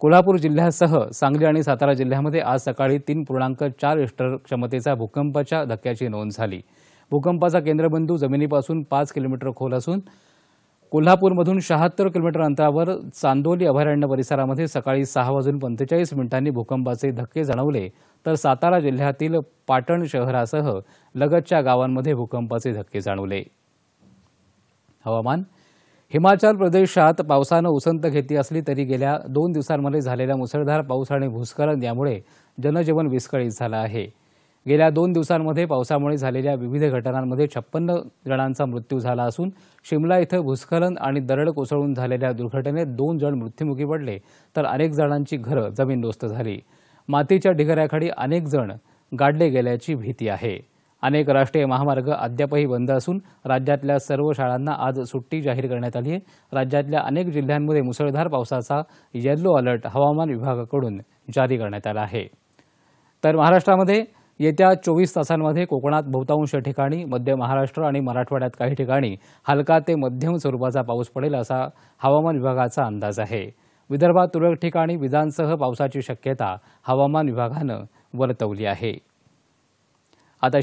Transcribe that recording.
कोल्हापूर जिल्ह्यासह सांगली आणि सातारा जिल्ह्यामध्ये आज सकाळी तीन पूर्णांक चार रिस्टर क्षमतेचा भूकंपाच्या धक्क्याची नोंद झाली भूकंपाचा केंद्रबिंदू जमिनीपासून पाच किलोमीटर खोल असून कोल्हापूरमधून शहात्तर किलोमीटर अंतरावर चांदोली अभयारण्य परिसरामध्ये सकाळी सहा वाजून पंचेचाळीस मिनिटांनी भूकंपाचे धक्के जाणवले तर सातारा जिल्ह्यातील पाटण शहरासह लगतच्या गावांमध्ये भूकंपाचे धक्के जाणवले हवामान हिमाचल प्रदेशात पावसानं उसंत घेतली असली तरी गेल्या दोन दिवसांमध्ये झालेल्या मुसळधार पाऊस आणि भूस्खलन यामुळे जनजीवन विस्कळीत झालं आहे गेल्या दोन दिवसांमध्ये पावसामुळे झालेल्या विविध घटनांमध्ये छप्पन्न जणांचा मृत्यू झाला असून शिमला इथं भूस्खलन आणि दरड कोसळून झालेल्या दुर्घटनेत दोन जण मृत्युमुखी पडले तर अनेक जणांची घरं जमीनदोस्त झाली मातीच्या ढिगाऱ्याखाली अनेक जण गाडले गेल्याची भीती आहे अनेक राष्ट्रीय महामार्ग अद्यापही बंद असून राज्यातल्या सर्व शाळांना आज सुट्टी जाहीर करण्यात आली आहे राज्यातल्या अनेक जिल्ह्यांमध्ये मुसळधार पावसाचा येलो अलर्ट हवामान विभागाकडून जारी करण्यात आला आहे तर महाराष्ट्रामध्ये येत्या चोवीस तासांमध्ये कोकणात बहुतांश ठिकाणी मध्य महाराष्ट्र आणि मराठवाड्यात काही ठिकाणी हलका ते मध्यम स्वरूपाचा पाऊस पडेल असा हवामान विभागाचा अंदाज आहे विदर्भात तुरळक ठिकाणी विजांसह पावसाची शक्यता हवामान विभागानं वर्तवली आहे आता